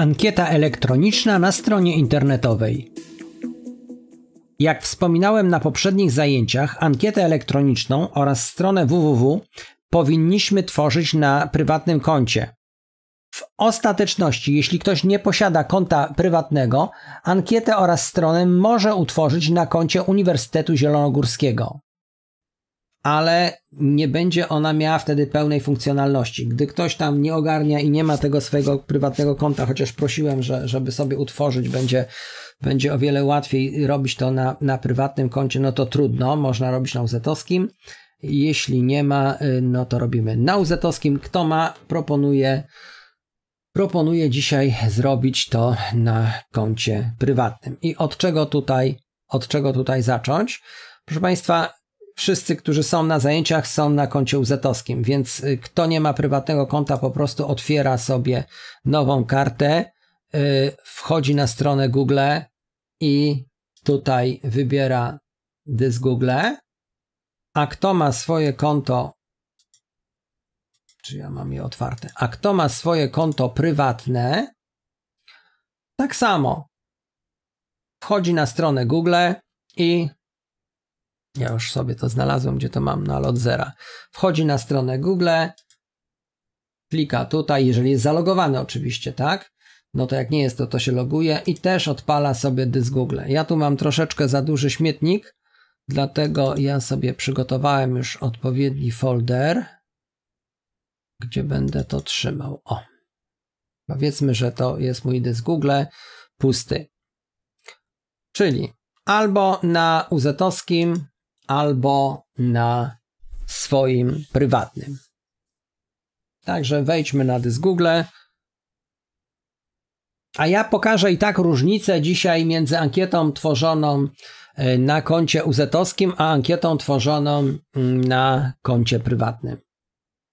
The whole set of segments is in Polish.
Ankieta elektroniczna na stronie internetowej. Jak wspominałem na poprzednich zajęciach, ankietę elektroniczną oraz stronę www powinniśmy tworzyć na prywatnym koncie. W ostateczności, jeśli ktoś nie posiada konta prywatnego, ankietę oraz stronę może utworzyć na koncie Uniwersytetu Zielonogórskiego ale nie będzie ona miała wtedy pełnej funkcjonalności. Gdy ktoś tam nie ogarnia i nie ma tego swojego prywatnego konta, chociaż prosiłem, że, żeby sobie utworzyć, będzie, będzie o wiele łatwiej robić to na, na prywatnym koncie, no to trudno, można robić na uzetowskim. Jeśli nie ma, y, no to robimy na uzetowskim. Kto ma, proponuje. Proponuję dzisiaj zrobić to na koncie prywatnym. I od czego tutaj, od czego tutaj zacząć? Proszę Państwa, wszyscy, którzy są na zajęciach, są na koncie UZ-owskim, więc y, kto nie ma prywatnego konta, po prostu otwiera sobie nową kartę, y, wchodzi na stronę Google i tutaj wybiera dysk Google. A kto ma swoje konto, czy ja mam je otwarte? A kto ma swoje konto prywatne, tak samo wchodzi na stronę Google i ja już sobie to znalazłem, gdzie to mam, no ale od zera. Wchodzi na stronę Google, klika tutaj, jeżeli jest zalogowany oczywiście, tak? No to jak nie jest, to to się loguje i też odpala sobie dysk Google. Ja tu mam troszeczkę za duży śmietnik, dlatego ja sobie przygotowałem już odpowiedni folder, gdzie będę to trzymał. O, powiedzmy, że to jest mój dysk Google pusty. Czyli albo na uzetowskim albo na swoim prywatnym. Także wejdźmy na dysk Google. A ja pokażę i tak różnicę dzisiaj między ankietą tworzoną y, na koncie uzetowskim a ankietą tworzoną mm, na koncie prywatnym.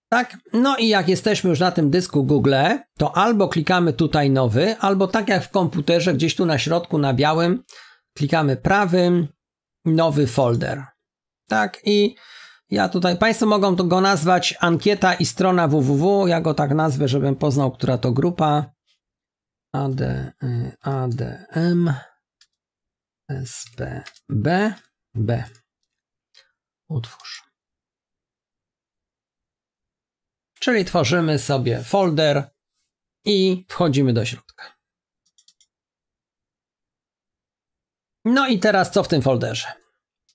Tak? No i jak jesteśmy już na tym dysku Google, to albo klikamy tutaj nowy, albo tak jak w komputerze, gdzieś tu na środku na białym, klikamy prawym, nowy folder. Tak, i ja tutaj, Państwo mogą to go nazwać ankieta i strona www. Ja go tak nazwę, żebym poznał, która to grupa. AD, y, ADM SPB B. Utwórz. Czyli tworzymy sobie folder i wchodzimy do środka. No i teraz co w tym folderze?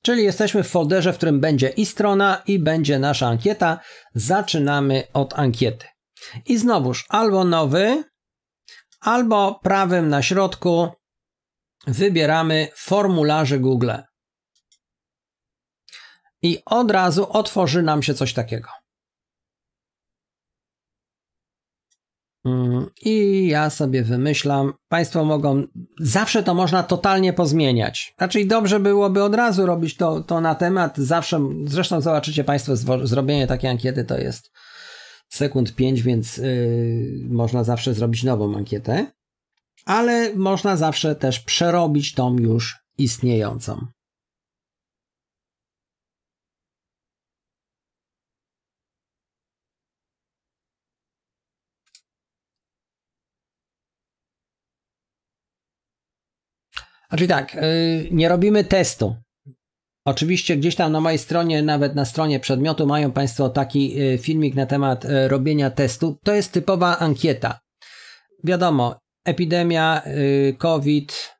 Czyli jesteśmy w folderze, w którym będzie i strona, i będzie nasza ankieta. Zaczynamy od ankiety. I znowuż albo nowy, albo prawym na środku wybieramy formularze Google. I od razu otworzy nam się coś takiego. Mm, I ja sobie wymyślam, Państwo mogą, zawsze to można totalnie pozmieniać. Raczej znaczy, dobrze byłoby od razu robić to, to na temat, zawsze, zresztą zobaczycie Państwo, zrobienie takiej ankiety to jest sekund 5, więc yy, można zawsze zrobić nową ankietę, ale można zawsze też przerobić tą już istniejącą. Znaczy tak, y, nie robimy testu. Oczywiście gdzieś tam na mojej stronie, nawet na stronie przedmiotu mają Państwo taki y, filmik na temat y, robienia testu. To jest typowa ankieta. Wiadomo, epidemia, COVID,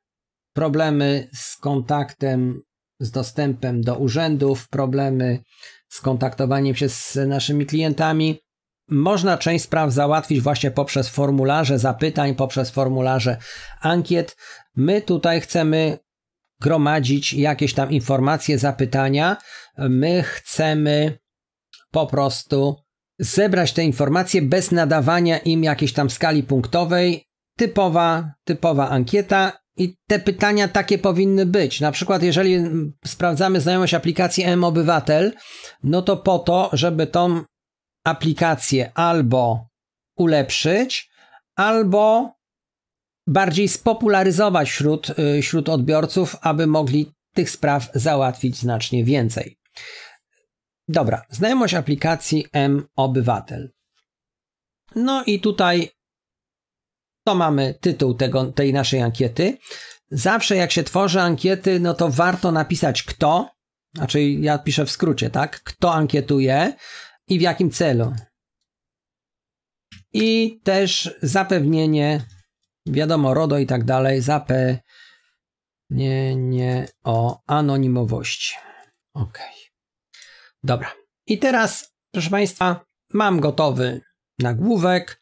problemy z kontaktem, z dostępem do urzędów, problemy z kontaktowaniem się z naszymi klientami. Można część spraw załatwić właśnie poprzez formularze zapytań, poprzez formularze ankiet. My tutaj chcemy gromadzić jakieś tam informacje, zapytania. My chcemy po prostu zebrać te informacje bez nadawania im jakiejś tam skali punktowej. Typowa, typowa ankieta i te pytania takie powinny być. Na przykład, jeżeli sprawdzamy znajomość aplikacji M-Obywatel, no to po to, żeby tą aplikację albo ulepszyć, albo bardziej spopularyzować wśród, y, wśród odbiorców, aby mogli tych spraw załatwić znacznie więcej. Dobra, znajomość aplikacji M-Obywatel. No i tutaj to mamy tytuł tego, tej naszej ankiety. Zawsze jak się tworzy ankiety, no to warto napisać kto, znaczy ja piszę w skrócie, tak? Kto ankietuje, i w jakim celu. I też zapewnienie, wiadomo, RODO i tak dalej, zapewnienie o anonimowości. Ok. Dobra. I teraz, proszę Państwa, mam gotowy nagłówek.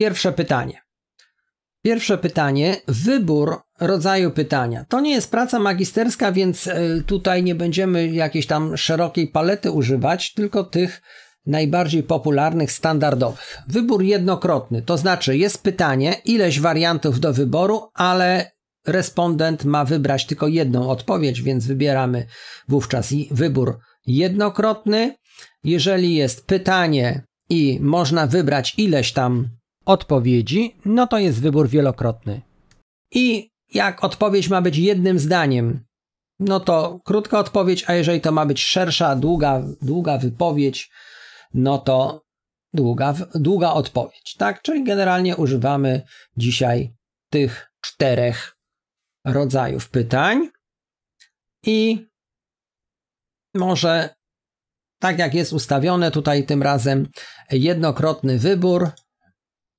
Pierwsze pytanie. Pierwsze pytanie, wybór rodzaju pytania. To nie jest praca magisterska, więc e, tutaj nie będziemy jakiejś tam szerokiej palety używać, tylko tych najbardziej popularnych, standardowych. Wybór jednokrotny, to znaczy jest pytanie, ileś wariantów do wyboru, ale respondent ma wybrać tylko jedną odpowiedź, więc wybieramy wówczas wybór jednokrotny. Jeżeli jest pytanie i można wybrać ileś tam odpowiedzi, no to jest wybór wielokrotny. I jak odpowiedź ma być jednym zdaniem, no to krótka odpowiedź, a jeżeli to ma być szersza, długa, długa wypowiedź, no to długa, długa odpowiedź, tak? Czyli generalnie używamy dzisiaj tych czterech rodzajów pytań i może tak jak jest ustawione tutaj tym razem jednokrotny wybór,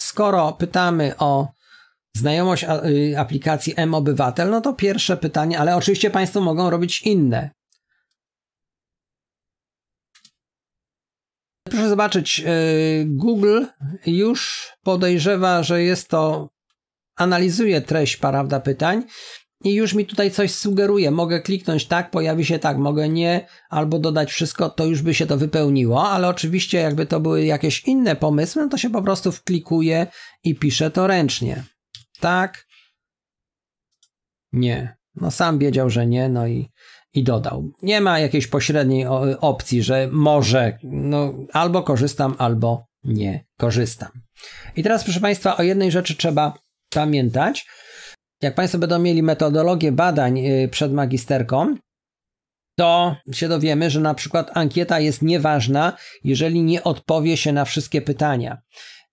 skoro pytamy o znajomość y, aplikacji M-Obywatel, no to pierwsze pytanie, ale oczywiście Państwo mogą robić inne. Proszę zobaczyć, y, Google już podejrzewa, że jest to, analizuje treść, prawda, pytań i już mi tutaj coś sugeruje. Mogę kliknąć tak, pojawi się tak, mogę nie, albo dodać wszystko, to już by się to wypełniło, ale oczywiście jakby to były jakieś inne pomysły, no to się po prostu wklikuje i pisze to ręcznie. Tak? Nie. No sam wiedział, że nie, no i, i dodał. Nie ma jakiejś pośredniej opcji, że może, no albo korzystam, albo nie korzystam. I teraz proszę Państwa, o jednej rzeczy trzeba pamiętać, jak Państwo będą mieli metodologię badań y, przed magisterką, to się dowiemy, że na przykład ankieta jest nieważna, jeżeli nie odpowie się na wszystkie pytania.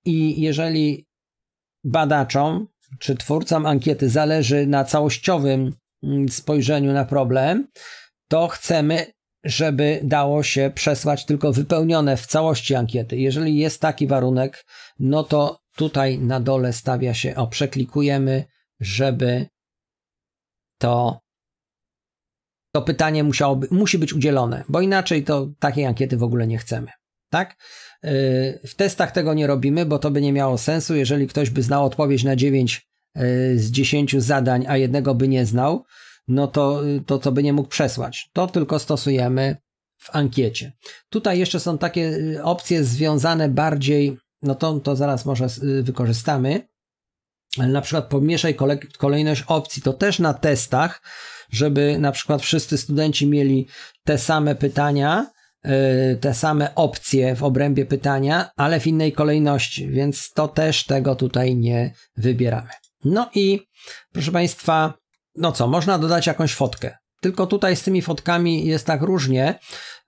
I jeżeli badaczom czy twórcom ankiety zależy na całościowym mm, spojrzeniu na problem, to chcemy, żeby dało się przesłać tylko wypełnione w całości ankiety. Jeżeli jest taki warunek, no to tutaj na dole stawia się, o, przeklikujemy żeby to, to pytanie musiałoby, musi być udzielone, bo inaczej to takiej ankiety w ogóle nie chcemy. Tak? Y, w testach tego nie robimy, bo to by nie miało sensu. Jeżeli ktoś by znał odpowiedź na 9 y, z 10 zadań, a jednego by nie znał, no to, to to by nie mógł przesłać. To tylko stosujemy w ankiecie. Tutaj jeszcze są takie y, opcje związane bardziej, no to, to zaraz może wykorzystamy, na przykład pomieszaj kolejność opcji, to też na testach, żeby na przykład wszyscy studenci mieli te same pytania, y, te same opcje w obrębie pytania, ale w innej kolejności, więc to też tego tutaj nie wybieramy. No i proszę Państwa, no co, można dodać jakąś fotkę. Tylko tutaj z tymi fotkami jest tak różnie.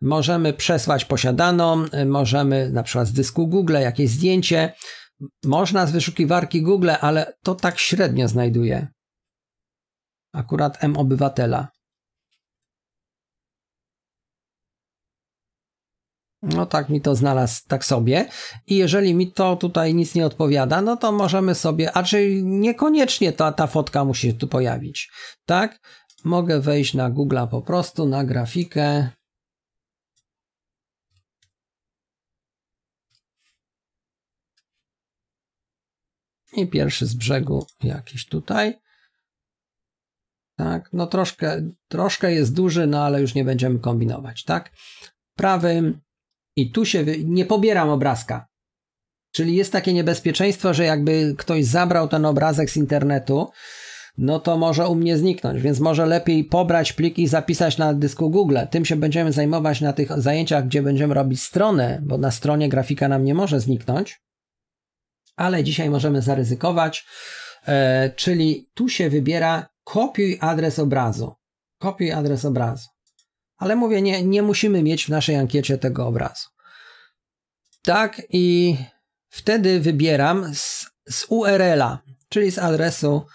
Możemy przesłać posiadaną, y, możemy na przykład z dysku Google jakieś zdjęcie, można z wyszukiwarki Google, ale to tak średnio znajduje. Akurat M obywatela. No tak mi to znalazł tak sobie. I jeżeli mi to tutaj nic nie odpowiada, no to możemy sobie, a czy niekoniecznie ta, ta fotka musi się tu pojawić, tak? Mogę wejść na Google po prostu, na grafikę. I pierwszy z brzegu jakiś tutaj. Tak, no troszkę, troszkę jest duży, no ale już nie będziemy kombinować, tak? Prawym i tu się wy... nie pobieram obrazka. Czyli jest takie niebezpieczeństwo, że jakby ktoś zabrał ten obrazek z internetu, no to może u mnie zniknąć, więc może lepiej pobrać pliki i zapisać na dysku Google. Tym się będziemy zajmować na tych zajęciach, gdzie będziemy robić stronę, bo na stronie grafika nam nie może zniknąć ale dzisiaj możemy zaryzykować, e, czyli tu się wybiera kopiuj adres obrazu. Kopiuj adres obrazu. Ale mówię, nie, nie musimy mieć w naszej ankiecie tego obrazu. Tak i wtedy wybieram z, z URL-a, czyli z adresu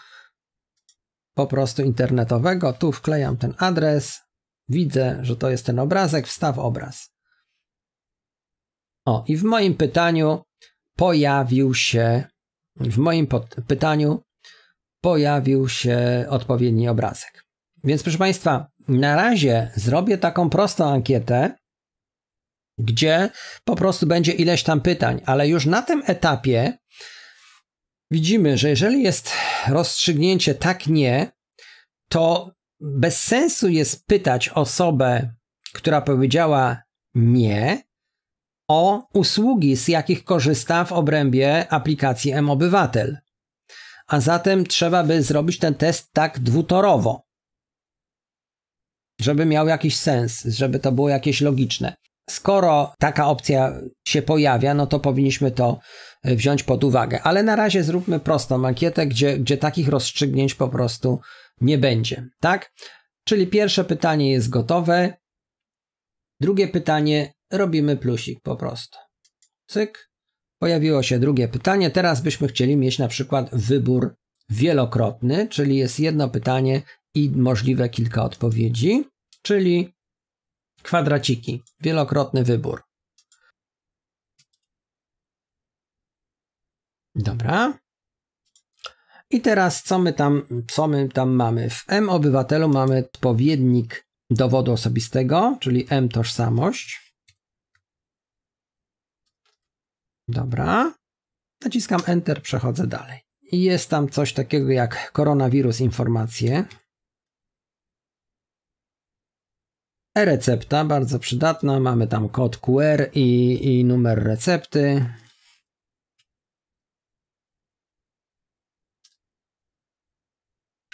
po prostu internetowego. Tu wklejam ten adres, widzę, że to jest ten obrazek, wstaw obraz. O, i w moim pytaniu pojawił się w moim pytaniu pojawił się odpowiedni obrazek. Więc proszę Państwa, na razie zrobię taką prostą ankietę, gdzie po prostu będzie ileś tam pytań, ale już na tym etapie widzimy, że jeżeli jest rozstrzygnięcie tak nie, to bez sensu jest pytać osobę, która powiedziała nie, o usługi, z jakich korzysta w obrębie aplikacji M-Obywatel. A zatem trzeba by zrobić ten test tak dwutorowo, żeby miał jakiś sens, żeby to było jakieś logiczne. Skoro taka opcja się pojawia, no to powinniśmy to e, wziąć pod uwagę. Ale na razie zróbmy prostą ankietę, gdzie, gdzie takich rozstrzygnięć po prostu nie będzie. Tak? Czyli pierwsze pytanie jest gotowe. Drugie pytanie robimy plusik po prostu. Cyk. Pojawiło się drugie pytanie. Teraz byśmy chcieli mieć na przykład wybór wielokrotny, czyli jest jedno pytanie i możliwe kilka odpowiedzi, czyli kwadraciki, wielokrotny wybór. Dobra. I teraz co my tam, co my tam mamy? W M obywatelu mamy odpowiednik dowodu osobistego, czyli M tożsamość. Dobra. Naciskam Enter, przechodzę dalej. I jest tam coś takiego jak koronawirus informacje. E-recepta, bardzo przydatna. Mamy tam kod QR i, i numer recepty.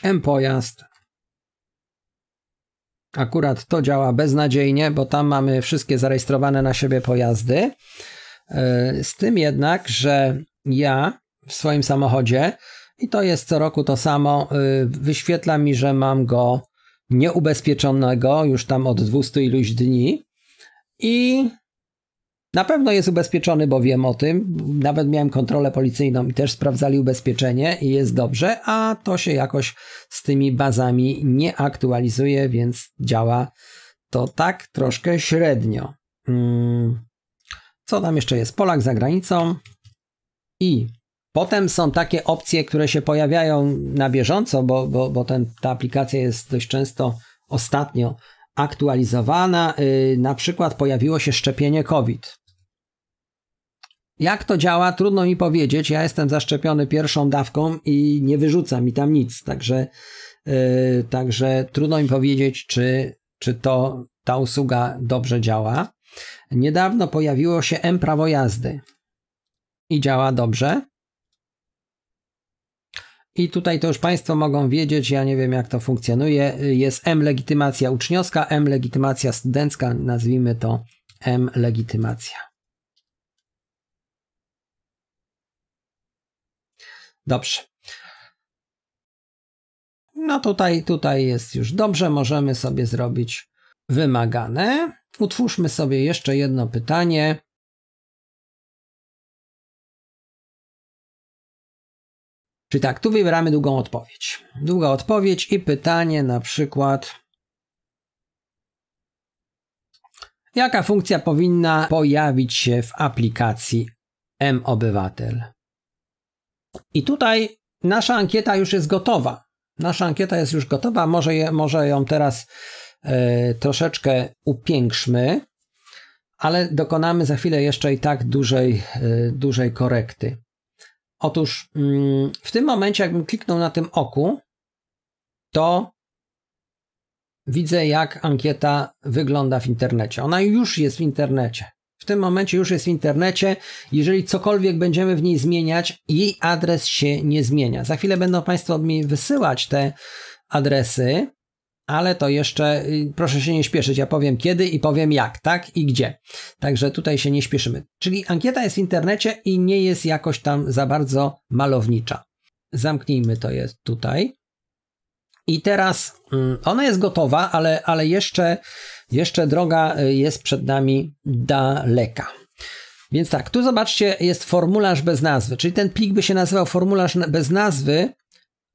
M-pojazd. Akurat to działa beznadziejnie, bo tam mamy wszystkie zarejestrowane na siebie pojazdy. E, z tym jednak, że ja w swoim samochodzie, i to jest co roku to samo, y, wyświetla mi, że mam go nieubezpieczonego już tam od 200 iluś dni i na pewno jest ubezpieczony, bo wiem o tym. Nawet miałem kontrolę policyjną i też sprawdzali ubezpieczenie i jest dobrze, a to się jakoś z tymi bazami nie aktualizuje, więc działa to tak troszkę średnio. Hmm. Co tam jeszcze jest? Polak za granicą. I potem są takie opcje, które się pojawiają na bieżąco, bo, bo, bo ten, ta aplikacja jest dość często ostatnio aktualizowana. Yy, na przykład pojawiło się szczepienie COVID. Jak to działa, trudno mi powiedzieć. Ja jestem zaszczepiony pierwszą dawką i nie wyrzuca mi tam nic. Także, yy, także trudno mi powiedzieć, czy, czy to ta usługa dobrze działa. Niedawno pojawiło się M prawo jazdy i działa dobrze. I tutaj to już Państwo mogą wiedzieć, ja nie wiem jak to funkcjonuje. Jest M legitymacja uczniowska, M legitymacja studencka, nazwijmy to M legitymacja. Dobrze. No tutaj, tutaj jest już dobrze, możemy sobie zrobić wymagane. Utwórzmy sobie jeszcze jedno pytanie. czy tak, tu wybieramy długą odpowiedź. Długa odpowiedź i pytanie na przykład. Jaka funkcja powinna pojawić się w aplikacji M-Obywatel? I tutaj nasza ankieta już jest gotowa. Nasza ankieta jest już gotowa, może, je, może ją teraz E, troszeczkę upiększmy, ale dokonamy za chwilę jeszcze i tak dużej, e, dużej korekty. Otóż mm, w tym momencie, jakbym kliknął na tym oku, to widzę, jak ankieta wygląda w internecie. Ona już jest w internecie. W tym momencie już jest w internecie. Jeżeli cokolwiek będziemy w niej zmieniać, jej adres się nie zmienia. Za chwilę będą Państwo mi wysyłać te adresy ale to jeszcze y, proszę się nie śpieszyć. Ja powiem kiedy i powiem jak, tak i gdzie. Także tutaj się nie śpieszymy. Czyli ankieta jest w internecie i nie jest jakoś tam za bardzo malownicza. Zamknijmy to jest tutaj. I teraz mm, ona jest gotowa, ale, ale jeszcze, jeszcze droga y, jest przed nami daleka. Więc tak, tu zobaczcie, jest formularz bez nazwy, czyli ten plik by się nazywał formularz bez nazwy,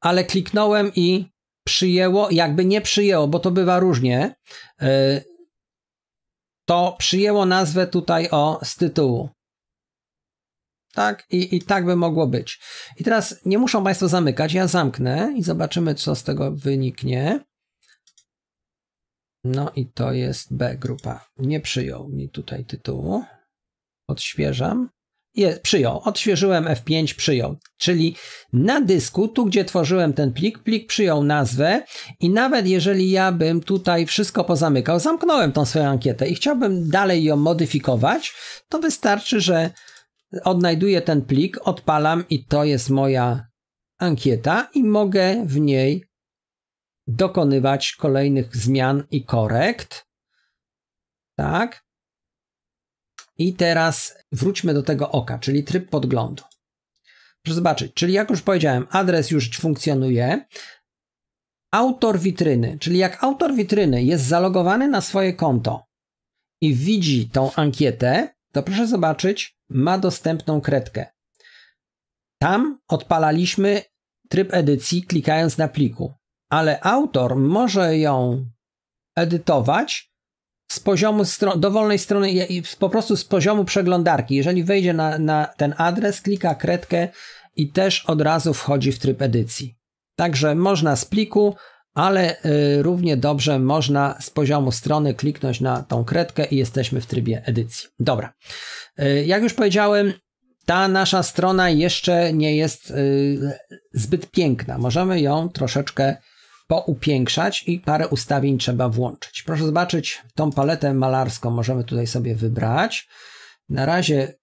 ale kliknąłem i przyjęło, jakby nie przyjęło, bo to bywa różnie, e, to przyjęło nazwę tutaj o z tytułu. Tak, I, i tak by mogło być. I teraz nie muszą Państwo zamykać, ja zamknę i zobaczymy, co z tego wyniknie. No i to jest B grupa. Nie przyjął mi tutaj tytułu. Odświeżam. Je, przyjął. Odświeżyłem F5, przyjął. Czyli na dysku, tu gdzie tworzyłem ten plik, plik przyjął nazwę i nawet jeżeli ja bym tutaj wszystko pozamykał, zamknąłem tą swoją ankietę i chciałbym dalej ją modyfikować, to wystarczy, że odnajduję ten plik, odpalam i to jest moja ankieta i mogę w niej dokonywać kolejnych zmian i korekt. Tak. I teraz wróćmy do tego oka, czyli tryb podglądu. Proszę zobaczyć, czyli jak już powiedziałem, adres już funkcjonuje. Autor witryny, czyli jak autor witryny jest zalogowany na swoje konto i widzi tą ankietę, to proszę zobaczyć, ma dostępną kredkę. Tam odpalaliśmy tryb edycji klikając na pliku, ale autor może ją edytować z poziomu stro dowolnej strony, po prostu z poziomu przeglądarki. Jeżeli wejdzie na, na ten adres, klika kredkę i też od razu wchodzi w tryb edycji. Także można z pliku, ale y, równie dobrze można z poziomu strony kliknąć na tą kredkę i jesteśmy w trybie edycji. Dobra. Y, jak już powiedziałem, ta nasza strona jeszcze nie jest y, zbyt piękna. Możemy ją troszeczkę poupiększać i parę ustawień trzeba włączyć. Proszę zobaczyć, tą paletę malarską możemy tutaj sobie wybrać. Na razie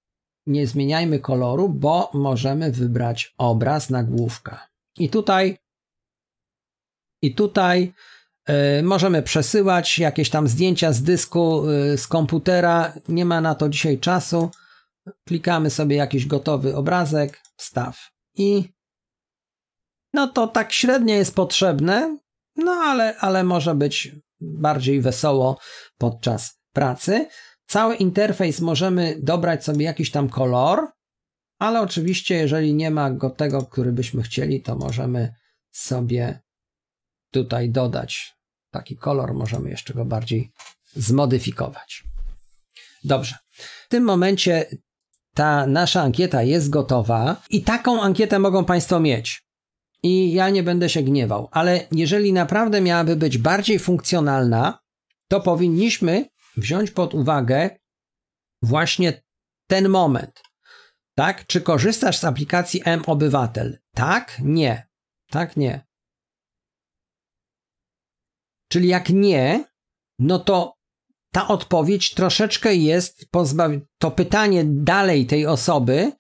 nie zmieniajmy koloru, bo możemy wybrać obraz nagłówka. I tutaj i tutaj y, możemy przesyłać jakieś tam zdjęcia z dysku, y, z komputera. Nie ma na to dzisiaj czasu. Klikamy sobie jakiś gotowy obrazek, wstaw. I no to tak średnio jest potrzebne, no ale, ale może być bardziej wesoło podczas pracy. Cały interfejs możemy dobrać sobie jakiś tam kolor, ale oczywiście jeżeli nie ma go tego, który byśmy chcieli, to możemy sobie tutaj dodać taki kolor, możemy jeszcze go bardziej zmodyfikować. Dobrze. W tym momencie ta nasza ankieta jest gotowa i taką ankietę mogą Państwo mieć i ja nie będę się gniewał. Ale jeżeli naprawdę miałaby być bardziej funkcjonalna, to powinniśmy wziąć pod uwagę właśnie ten moment. Tak? Czy korzystasz z aplikacji M-Obywatel? Tak? Nie. Tak? Nie. Czyli jak nie, no to ta odpowiedź troszeczkę jest pozbawiona. To pytanie dalej tej osoby,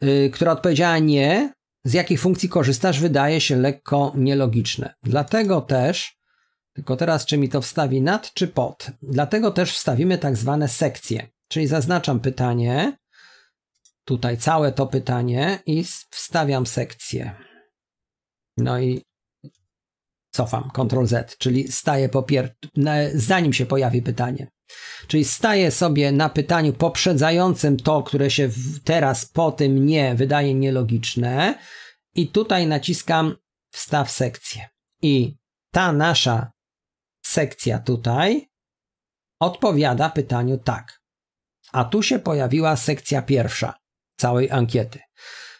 yy, która odpowiedziała nie, z jakich funkcji korzystasz, wydaje się lekko nielogiczne. Dlatego też, tylko teraz czy mi to wstawi nad czy pod, dlatego też wstawimy tak zwane sekcje. Czyli zaznaczam pytanie, tutaj całe to pytanie i wstawiam sekcję. No i cofam, Ctrl Z, czyli staję po pier... zanim się pojawi pytanie. Czyli staję sobie na pytaniu poprzedzającym to, które się teraz po tym nie wydaje nielogiczne, i tutaj naciskam wstaw sekcję. I ta nasza sekcja tutaj odpowiada pytaniu tak. A tu się pojawiła sekcja pierwsza całej ankiety.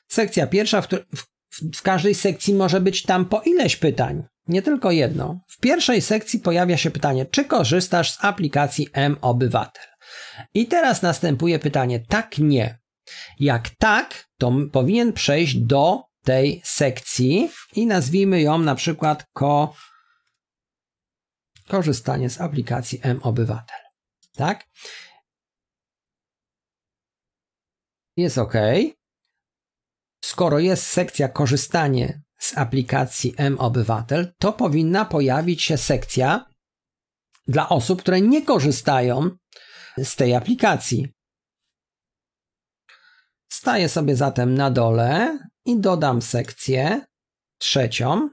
Sekcja pierwsza, w, w, w każdej sekcji może być tam po ileś pytań nie tylko jedno. W pierwszej sekcji pojawia się pytanie, czy korzystasz z aplikacji M-Obywatel? I teraz następuje pytanie, tak, nie. Jak tak, to powinien przejść do tej sekcji i nazwijmy ją na przykład ko korzystanie z aplikacji M-Obywatel. Tak? Jest OK. Skoro jest sekcja korzystanie z aplikacji M-Obywatel, to powinna pojawić się sekcja dla osób, które nie korzystają z tej aplikacji. Staję sobie zatem na dole i dodam sekcję trzecią.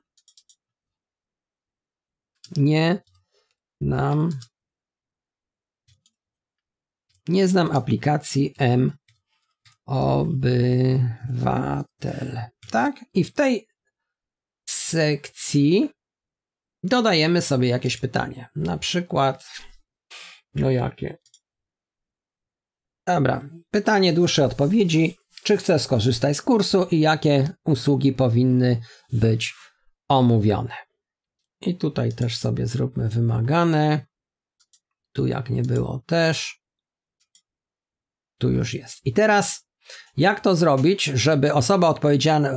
Nie nam nie znam aplikacji M Obywatel. Tak? I w tej sekcji dodajemy sobie jakieś pytanie. Na przykład, no jakie? Dobra, pytanie dłuższe odpowiedzi. Czy chcesz skorzystać z kursu i jakie usługi powinny być omówione? I tutaj też sobie zróbmy wymagane. Tu jak nie było też. Tu już jest. I teraz jak to zrobić, żeby osoba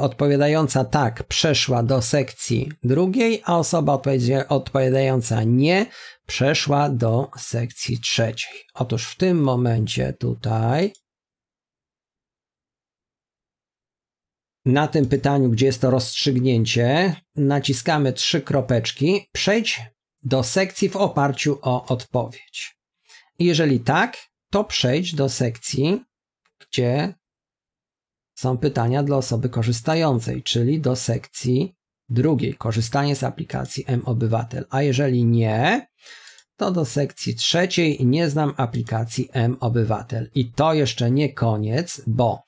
odpowiadająca tak przeszła do sekcji drugiej, a osoba odpowiadająca nie przeszła do sekcji trzeciej? Otóż w tym momencie tutaj na tym pytaniu, gdzie jest to rozstrzygnięcie, naciskamy trzy kropeczki. Przejdź do sekcji w oparciu o odpowiedź. Jeżeli tak, to przejdź do sekcji, gdzie są pytania dla osoby korzystającej, czyli do sekcji drugiej, korzystanie z aplikacji M-Obywatel. A jeżeli nie, to do sekcji trzeciej nie znam aplikacji M-Obywatel. I to jeszcze nie koniec, bo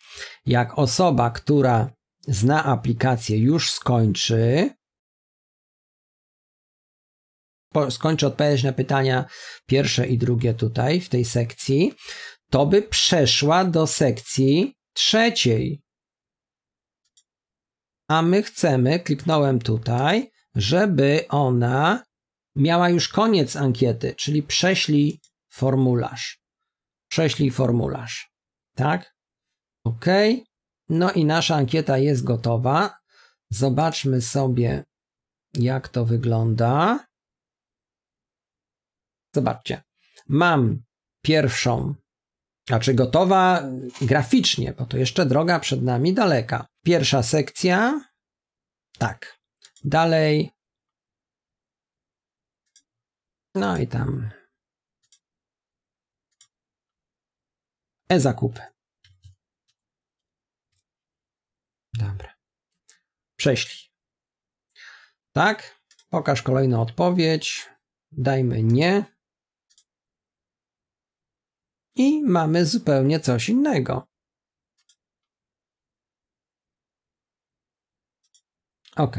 jak osoba, która zna aplikację, już skończy, skończy odpowiedź na pytania pierwsze i drugie tutaj w tej sekcji, to by przeszła do sekcji trzeciej. A my chcemy, kliknąłem tutaj, żeby ona miała już koniec ankiety, czyli prześlij formularz. Prześlij formularz. Tak? OK. No i nasza ankieta jest gotowa. Zobaczmy sobie, jak to wygląda. Zobaczcie. Mam pierwszą znaczy czy gotowa graficznie, bo to jeszcze droga przed nami daleka. Pierwsza sekcja. Tak. Dalej. No i tam. E-zakupy. Dobra. Prześlij. Tak. Pokaż kolejną odpowiedź. Dajmy nie i mamy zupełnie coś innego. OK.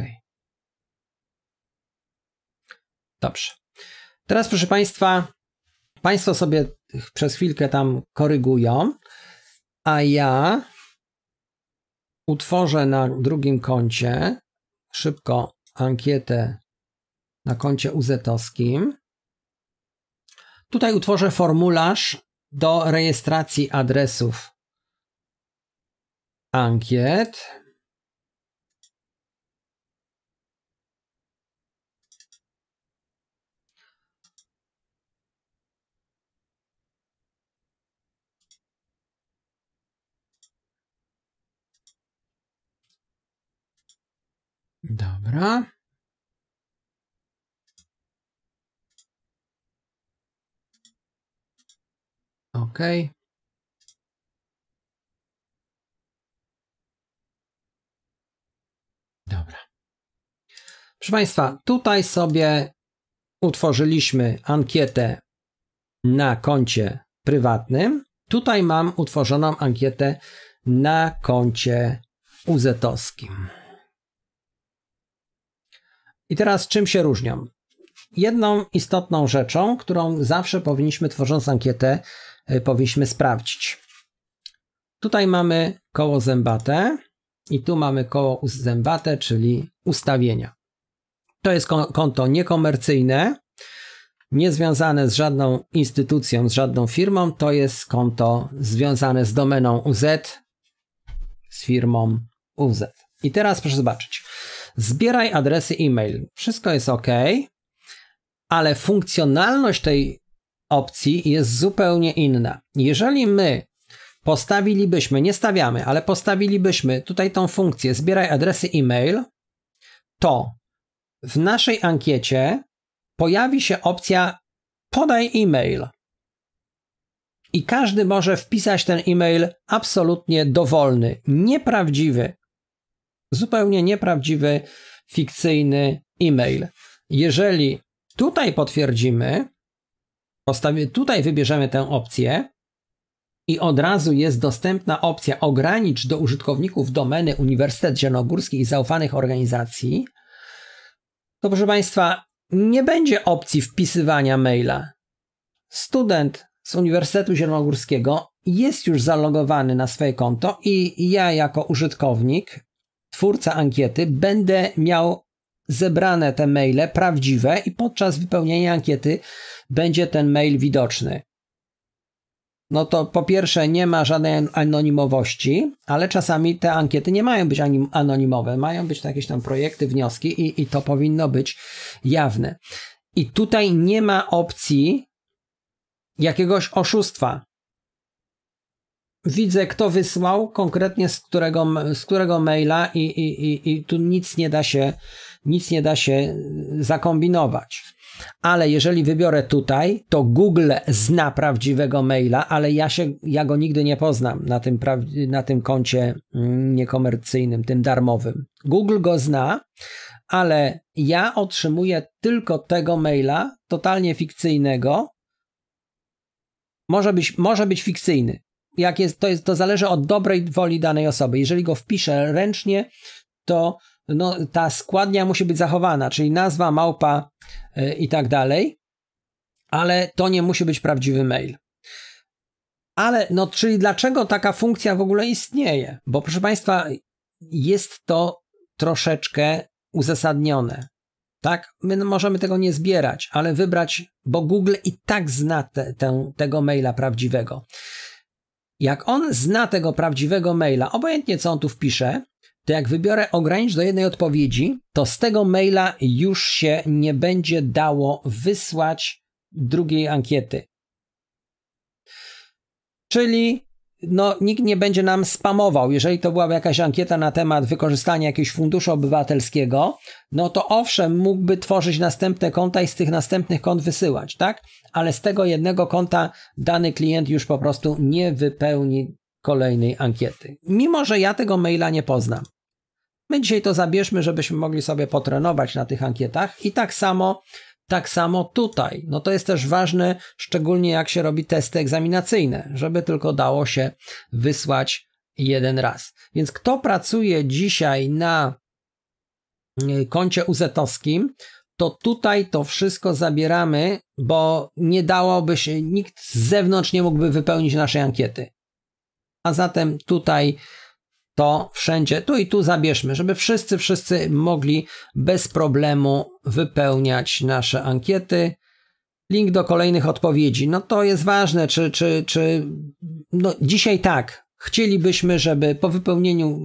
Dobrze. Teraz, proszę Państwa, Państwo sobie przez chwilkę tam korygują, a ja utworzę na drugim koncie szybko ankietę na koncie UZ-owskim. Tutaj utworzę formularz do rejestracji adresów ankiet. Dobra. OK. Dobra. Proszę Państwa, tutaj sobie utworzyliśmy ankietę na koncie prywatnym. Tutaj mam utworzoną ankietę na koncie UZ-owskim. I teraz czym się różnią? Jedną istotną rzeczą, którą zawsze powinniśmy tworząc ankietę E, powinniśmy sprawdzić. Tutaj mamy koło zębate i tu mamy koło zębate, czyli ustawienia. To jest konto niekomercyjne, niezwiązane z żadną instytucją, z żadną firmą. To jest konto związane z domeną UZ, z firmą UZ. I teraz proszę zobaczyć. Zbieraj adresy e-mail. Wszystko jest ok, ale funkcjonalność tej opcji jest zupełnie inna. Jeżeli my postawilibyśmy, nie stawiamy, ale postawilibyśmy tutaj tą funkcję zbieraj adresy e-mail, to w naszej ankiecie pojawi się opcja podaj e-mail. I każdy może wpisać ten e-mail absolutnie dowolny, nieprawdziwy, zupełnie nieprawdziwy, fikcyjny e-mail. Jeżeli tutaj potwierdzimy, Postawię, tutaj wybierzemy tę opcję i od razu jest dostępna opcja ogranicz do użytkowników domeny Uniwersytet Zielonogórski i zaufanych organizacji. To proszę Państwa, nie będzie opcji wpisywania maila. Student z Uniwersytetu Zielonogórskiego jest już zalogowany na swoje konto i ja jako użytkownik, twórca ankiety, będę miał zebrane te maile prawdziwe i podczas wypełnienia ankiety będzie ten mail widoczny. No to po pierwsze nie ma żadnej anonimowości, ale czasami te ankiety nie mają być anonimowe, mają być jakieś tam projekty, wnioski i, i to powinno być jawne. I tutaj nie ma opcji jakiegoś oszustwa. Widzę, kto wysłał konkretnie z którego, z którego maila, i, i, i, i tu nic nie da się, nic nie da się zakombinować ale jeżeli wybiorę tutaj, to Google zna prawdziwego maila, ale ja, się, ja go nigdy nie poznam na tym, na tym koncie mm, niekomercyjnym, tym darmowym. Google go zna, ale ja otrzymuję tylko tego maila, totalnie fikcyjnego. Może być, może być fikcyjny. Jak jest, to, jest, to zależy od dobrej woli danej osoby. Jeżeli go wpiszę ręcznie, to no, ta składnia musi być zachowana, czyli nazwa, małpa e, i tak dalej, ale to nie musi być prawdziwy mail. Ale, no, czyli dlaczego taka funkcja w ogóle istnieje? Bo, proszę Państwa, jest to troszeczkę uzasadnione. Tak, my no, możemy tego nie zbierać, ale wybrać, bo Google i tak zna te, te, tego maila prawdziwego. Jak on zna tego prawdziwego maila, obojętnie co on tu wpisze, to jak wybiorę ogranicz do jednej odpowiedzi, to z tego maila już się nie będzie dało wysłać drugiej ankiety. Czyli no, nikt nie będzie nam spamował. Jeżeli to byłaby jakaś ankieta na temat wykorzystania jakiegoś funduszu obywatelskiego, no to owszem, mógłby tworzyć następne konta i z tych następnych kont wysyłać, tak? Ale z tego jednego konta dany klient już po prostu nie wypełni kolejnej ankiety. Mimo, że ja tego maila nie poznam. My dzisiaj to zabierzmy, żebyśmy mogli sobie potrenować na tych ankietach i tak samo tak samo tutaj. No to jest też ważne, szczególnie jak się robi testy egzaminacyjne, żeby tylko dało się wysłać jeden raz. Więc kto pracuje dzisiaj na y, koncie uzetowskim, to tutaj to wszystko zabieramy, bo nie dałoby się, nikt z zewnątrz nie mógłby wypełnić naszej ankiety. A zatem tutaj to wszędzie, tu i tu zabierzmy, żeby wszyscy, wszyscy mogli bez problemu wypełniać nasze ankiety. Link do kolejnych odpowiedzi. No to jest ważne, czy, czy, czy no dzisiaj tak, chcielibyśmy, żeby po wypełnieniu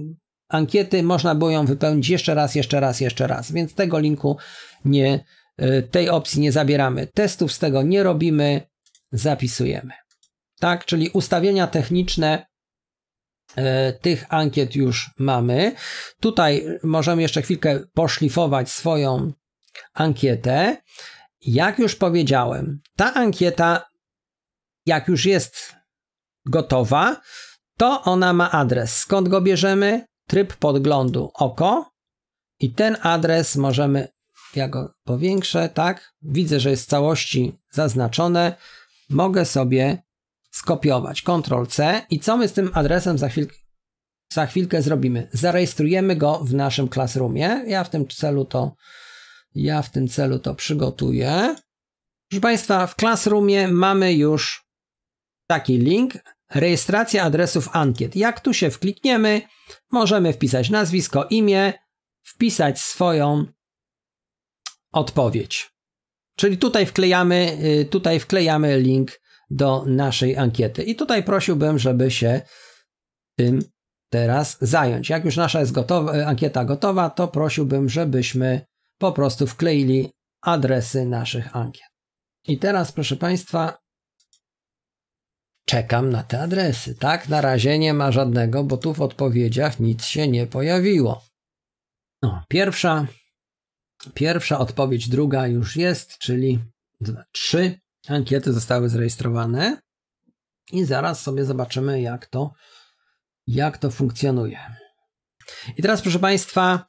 ankiety można było ją wypełnić jeszcze raz, jeszcze raz, jeszcze raz, więc tego linku nie, y, tej opcji nie zabieramy. Testów z tego nie robimy, zapisujemy. Tak, czyli ustawienia techniczne E, tych ankiet już mamy. Tutaj możemy jeszcze chwilkę poszlifować swoją ankietę. Jak już powiedziałem, ta ankieta, jak już jest gotowa, to ona ma adres. Skąd go bierzemy? Tryb podglądu oko. I ten adres możemy, ja go powiększę, tak? Widzę, że jest w całości zaznaczone. Mogę sobie skopiować. Ctrl C i co my z tym adresem za chwilkę, za chwilkę zrobimy? Zarejestrujemy go w naszym Classroomie. Ja w tym celu to, ja w tym celu to przygotuję. Proszę Państwa, w Classroomie mamy już taki link. Rejestracja adresów ankiet. Jak tu się wklikniemy, możemy wpisać nazwisko, imię, wpisać swoją odpowiedź. Czyli tutaj wklejamy, y, tutaj wklejamy link do naszej ankiety. I tutaj prosiłbym, żeby się tym teraz zająć. Jak już nasza jest gotowa, e, ankieta gotowa, to prosiłbym, żebyśmy po prostu wkleili adresy naszych ankiet. I teraz, proszę Państwa, czekam na te adresy. Tak, na razie nie ma żadnego, bo tu w odpowiedziach nic się nie pojawiło. No pierwsza, pierwsza odpowiedź, druga już jest, czyli trzy ankiety zostały zarejestrowane i zaraz sobie zobaczymy, jak to, jak to funkcjonuje. I teraz, proszę Państwa,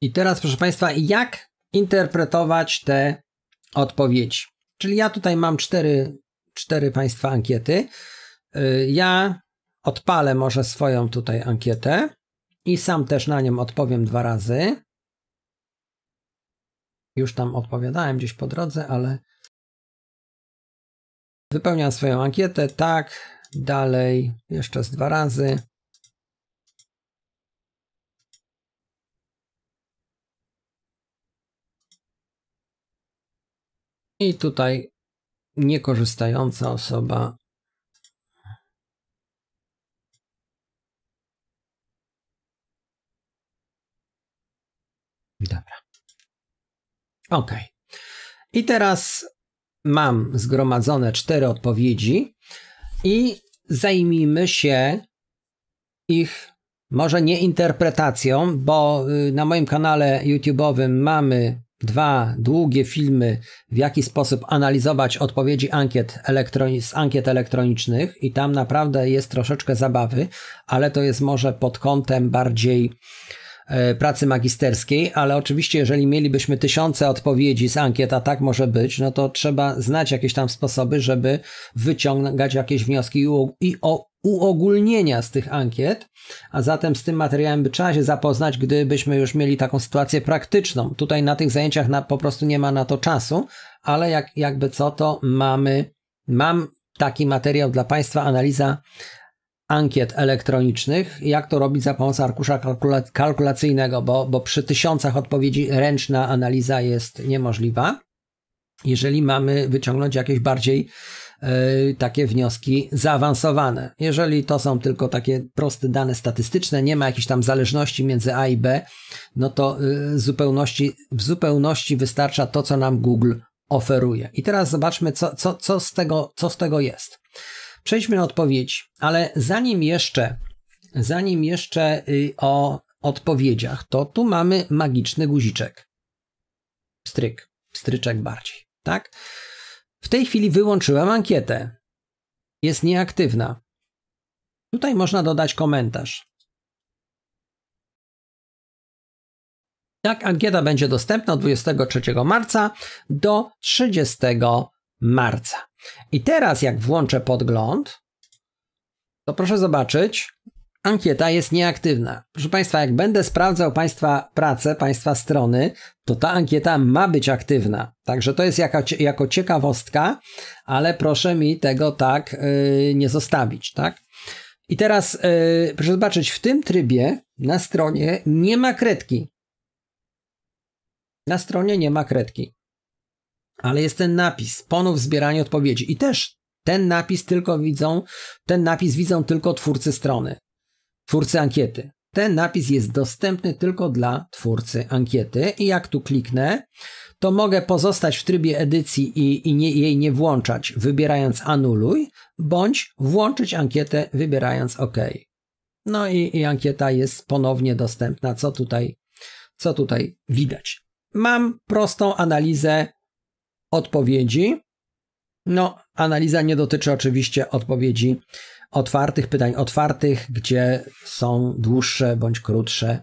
i teraz, proszę Państwa, jak interpretować te odpowiedzi? Czyli ja tutaj mam cztery, cztery Państwa ankiety. Y, ja odpalę może swoją tutaj ankietę i sam też na nią odpowiem dwa razy. Już tam odpowiadałem gdzieś po drodze, ale Wypełniam swoją ankietę, tak, dalej, jeszcze raz dwa razy. I tutaj niekorzystająca osoba Dobra. Ok. I teraz mam zgromadzone cztery odpowiedzi i zajmijmy się ich może nie interpretacją, bo y, na moim kanale YouTube'owym mamy dwa długie filmy, w jaki sposób analizować odpowiedzi ankiet z ankiet elektronicznych, i tam naprawdę jest troszeczkę zabawy, ale to jest może pod kątem bardziej E, pracy magisterskiej, ale oczywiście, jeżeli mielibyśmy tysiące odpowiedzi z ankiet, a tak może być, no to trzeba znać jakieś tam sposoby, żeby wyciągać jakieś wnioski i uogólnienia z tych ankiet, a zatem z tym materiałem by trzeba się zapoznać, gdybyśmy już mieli taką sytuację praktyczną. Tutaj na tych zajęciach na, po prostu nie ma na to czasu, ale jak, jakby co, to mamy, mam taki materiał dla Państwa, analiza ankiet elektronicznych, jak to robić za pomocą arkusza kalkula kalkulacyjnego, bo, bo przy tysiącach odpowiedzi ręczna analiza jest niemożliwa. Jeżeli mamy wyciągnąć jakieś bardziej y, takie wnioski zaawansowane. Jeżeli to są tylko takie proste dane statystyczne, nie ma jakichś tam zależności między A i B, no to y, zupełności, w zupełności wystarcza to, co nam Google oferuje. I teraz zobaczmy, co, co, co, z, tego, co z tego jest. Przejdźmy na odpowiedź, ale zanim jeszcze, zanim jeszcze y, o odpowiedziach, to tu mamy magiczny guziczek. Stryk, stryczek bardziej, tak? W tej chwili wyłączyłem ankietę. Jest nieaktywna. Tutaj można dodać komentarz. Tak, ankieta będzie dostępna od 23 marca do 30 marca. I teraz jak włączę podgląd, to proszę zobaczyć, ankieta jest nieaktywna. Proszę Państwa, jak będę sprawdzał Państwa pracę, Państwa strony, to ta ankieta ma być aktywna. Także to jest jako, jako ciekawostka, ale proszę mi tego tak yy, nie zostawić, tak? I teraz yy, proszę zobaczyć, w tym trybie na stronie nie ma kredki. Na stronie nie ma kredki ale jest ten napis, ponów zbieranie odpowiedzi. I też ten napis tylko widzą, ten napis widzą tylko twórcy strony, twórcy ankiety. Ten napis jest dostępny tylko dla twórcy ankiety i jak tu kliknę, to mogę pozostać w trybie edycji i, i nie, jej nie włączać, wybierając anuluj, bądź włączyć ankietę, wybierając OK. No i, i ankieta jest ponownie dostępna, co tutaj, co tutaj widać. Mam prostą analizę odpowiedzi. No, analiza nie dotyczy oczywiście odpowiedzi otwartych, pytań otwartych, gdzie są dłuższe bądź krótsze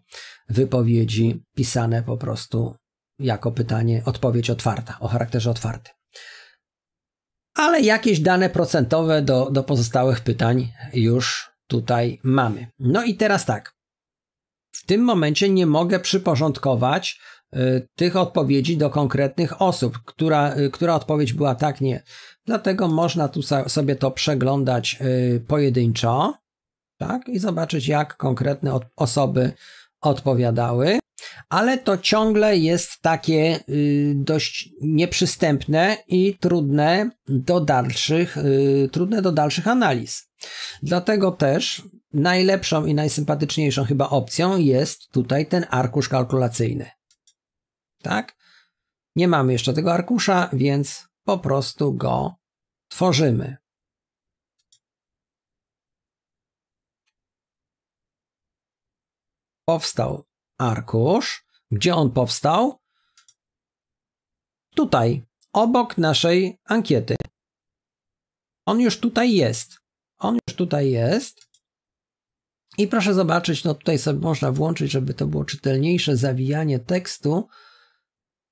wypowiedzi pisane po prostu jako pytanie, odpowiedź otwarta, o charakterze otwartym. Ale jakieś dane procentowe do, do pozostałych pytań już tutaj mamy. No i teraz tak. W tym momencie nie mogę przyporządkować Y, tych odpowiedzi do konkretnych osób, która, y, która odpowiedź była tak, nie. Dlatego można tu sobie to przeglądać y, pojedynczo tak, i zobaczyć, jak konkretne osoby odpowiadały. Ale to ciągle jest takie dość nieprzystępne i trudne do dalszych, trudne do dalszych analiz. Dlatego też najlepszą i najsympatyczniejszą chyba opcją jest tutaj ten arkusz kalkulacyjny tak? Nie mamy jeszcze tego arkusza, więc po prostu go tworzymy. Powstał arkusz. Gdzie on powstał? Tutaj, obok naszej ankiety. On już tutaj jest. On już tutaj jest. I proszę zobaczyć, no tutaj sobie można włączyć, żeby to było czytelniejsze, zawijanie tekstu.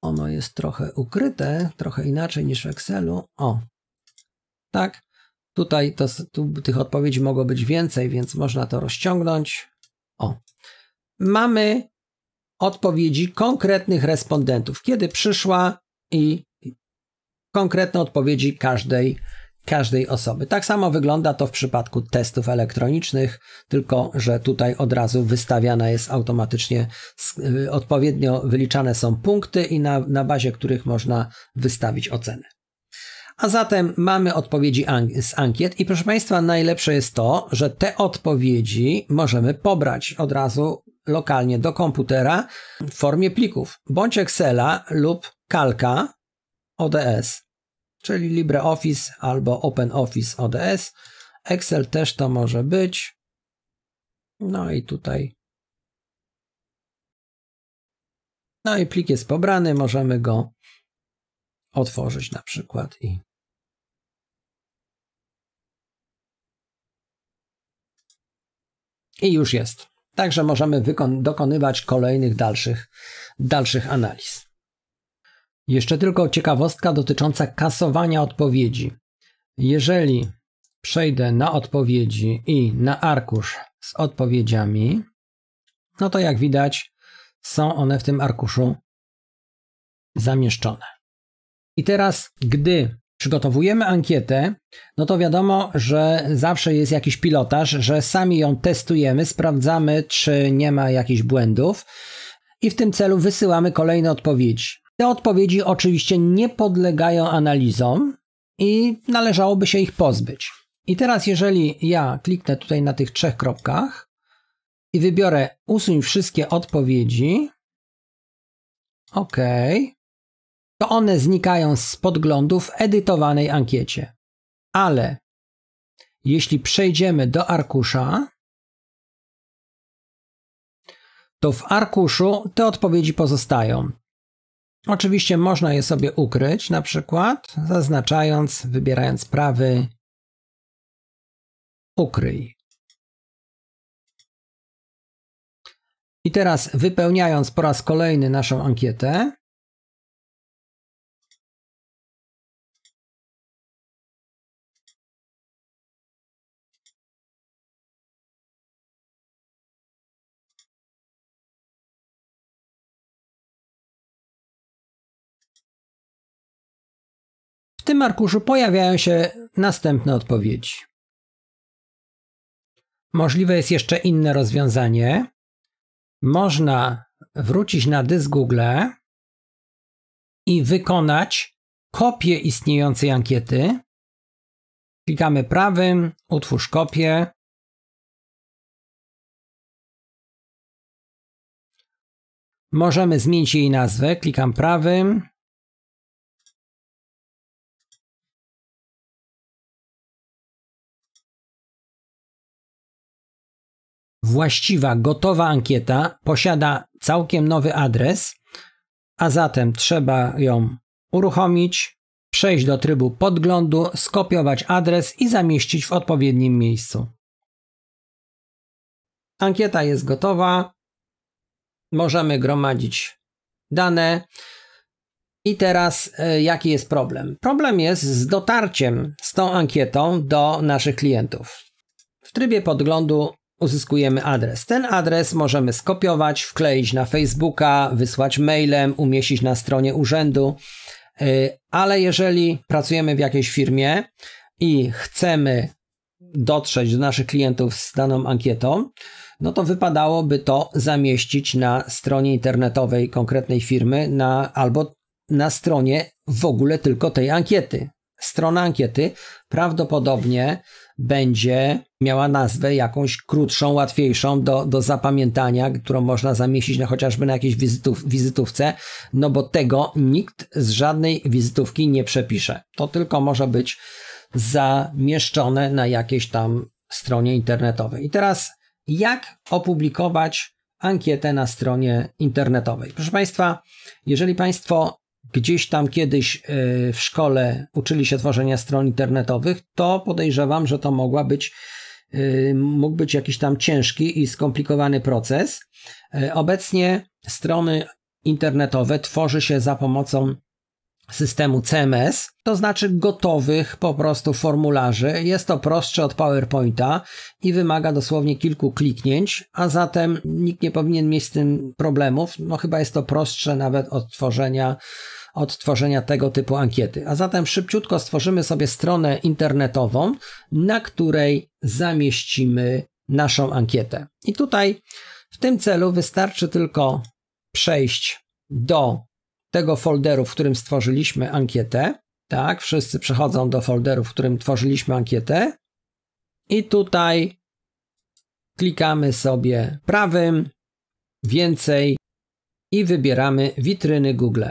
Ono jest trochę ukryte, trochę inaczej niż w Excelu. O, tak. Tutaj to, tu tych odpowiedzi mogło być więcej, więc można to rozciągnąć. O, mamy odpowiedzi konkretnych respondentów, kiedy przyszła i konkretne odpowiedzi każdej każdej osoby. Tak samo wygląda to w przypadku testów elektronicznych, tylko że tutaj od razu wystawiana jest automatycznie, y, odpowiednio wyliczane są punkty i na, na bazie których można wystawić oceny. A zatem mamy odpowiedzi z ankiet i proszę Państwa, najlepsze jest to, że te odpowiedzi możemy pobrać od razu lokalnie do komputera w formie plików, bądź Excela lub Kalka ODS czyli LibreOffice albo OpenOffice ODS. Excel też to może być. No i tutaj. No i plik jest pobrany, możemy go otworzyć na przykład i i już jest. Także możemy dokonywać kolejnych dalszych, dalszych analiz. Jeszcze tylko ciekawostka dotycząca kasowania odpowiedzi. Jeżeli przejdę na odpowiedzi i na arkusz z odpowiedziami, no to jak widać, są one w tym arkuszu zamieszczone. I teraz, gdy przygotowujemy ankietę, no to wiadomo, że zawsze jest jakiś pilotaż, że sami ją testujemy, sprawdzamy, czy nie ma jakichś błędów i w tym celu wysyłamy kolejne odpowiedzi. Te odpowiedzi oczywiście nie podlegają analizom i należałoby się ich pozbyć. I teraz, jeżeli ja kliknę tutaj na tych trzech kropkach i wybiorę usuń wszystkie odpowiedzi, OK, to one znikają z podglądu w edytowanej ankiecie. Ale jeśli przejdziemy do arkusza, to w arkuszu te odpowiedzi pozostają. Oczywiście można je sobie ukryć, na przykład zaznaczając, wybierając prawy ukryj. I teraz wypełniając po raz kolejny naszą ankietę, tym arkuszu pojawiają się następne odpowiedzi. Możliwe jest jeszcze inne rozwiązanie. Można wrócić na dysk Google i wykonać kopię istniejącej ankiety. Klikamy prawym, utwórz kopię. Możemy zmienić jej nazwę. Klikam prawym, właściwa, gotowa ankieta posiada całkiem nowy adres, a zatem trzeba ją uruchomić, przejść do trybu podglądu, skopiować adres i zamieścić w odpowiednim miejscu. Ankieta jest gotowa. Możemy gromadzić dane. I teraz e, jaki jest problem? Problem jest z dotarciem z tą ankietą do naszych klientów. W trybie podglądu uzyskujemy adres. Ten adres możemy skopiować, wkleić na Facebooka, wysłać mailem, umieścić na stronie urzędu, y, ale jeżeli pracujemy w jakiejś firmie i chcemy dotrzeć do naszych klientów z daną ankietą, no to wypadałoby to zamieścić na stronie internetowej konkretnej firmy na, albo na stronie w ogóle tylko tej ankiety. Strona ankiety prawdopodobnie będzie miała nazwę jakąś krótszą, łatwiejszą do, do zapamiętania, którą można zamieścić na, no chociażby na jakiejś wizytów, wizytówce, no bo tego nikt z żadnej wizytówki nie przepisze. To tylko może być zamieszczone na jakiejś tam stronie internetowej. I teraz jak opublikować ankietę na stronie internetowej? Proszę Państwa, jeżeli Państwo gdzieś tam kiedyś e, w szkole uczyli się tworzenia stron internetowych, to podejrzewam, że to mogła być, e, mógł być jakiś tam ciężki i skomplikowany proces. E, obecnie strony internetowe tworzy się za pomocą systemu CMS, to znaczy gotowych po prostu formularzy. Jest to prostsze od PowerPointa i wymaga dosłownie kilku kliknięć, a zatem nikt nie powinien mieć z tym problemów. No chyba jest to prostsze nawet od tworzenia od tworzenia tego typu ankiety. A zatem szybciutko stworzymy sobie stronę internetową, na której zamieścimy naszą ankietę. I tutaj w tym celu wystarczy tylko przejść do tego folderu, w którym stworzyliśmy ankietę. Tak, wszyscy przechodzą do folderu, w którym tworzyliśmy ankietę. I tutaj klikamy sobie prawym, więcej i wybieramy witryny Google.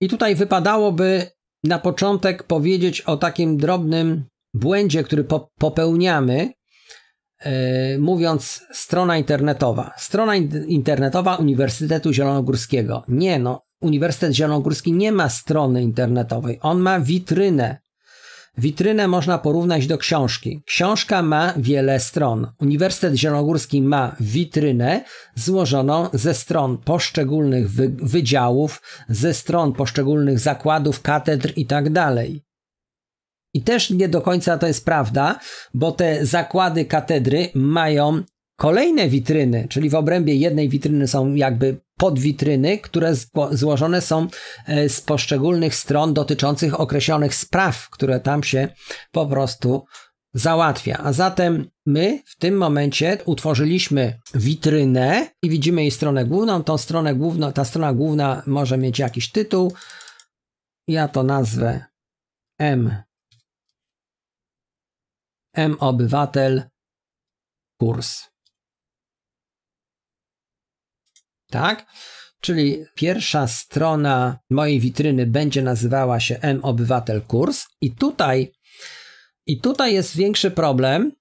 I tutaj wypadałoby na początek powiedzieć o takim drobnym błędzie, który popełniamy, e, mówiąc strona internetowa. Strona internetowa Uniwersytetu Zielonogórskiego. Nie, no, Uniwersytet Zielonogórski nie ma strony internetowej. On ma witrynę. Witrynę można porównać do książki. Książka ma wiele stron. Uniwersytet Zielonogórski ma witrynę złożoną ze stron poszczególnych wy wydziałów, ze stron poszczególnych zakładów, katedr itd. Tak I też nie do końca to jest prawda, bo te zakłady katedry mają kolejne witryny, czyli w obrębie jednej witryny są jakby podwitryny, które złożone są e, z poszczególnych stron dotyczących określonych spraw, które tam się po prostu załatwia. A zatem my w tym momencie utworzyliśmy witrynę i widzimy jej stronę główną. Tą stronę główną, ta strona główna może mieć jakiś tytuł. Ja to nazwę M. M obywatel kurs. tak? Czyli pierwsza strona mojej witryny będzie nazywała się M Obywatel Kurs i tutaj i tutaj jest większy problem,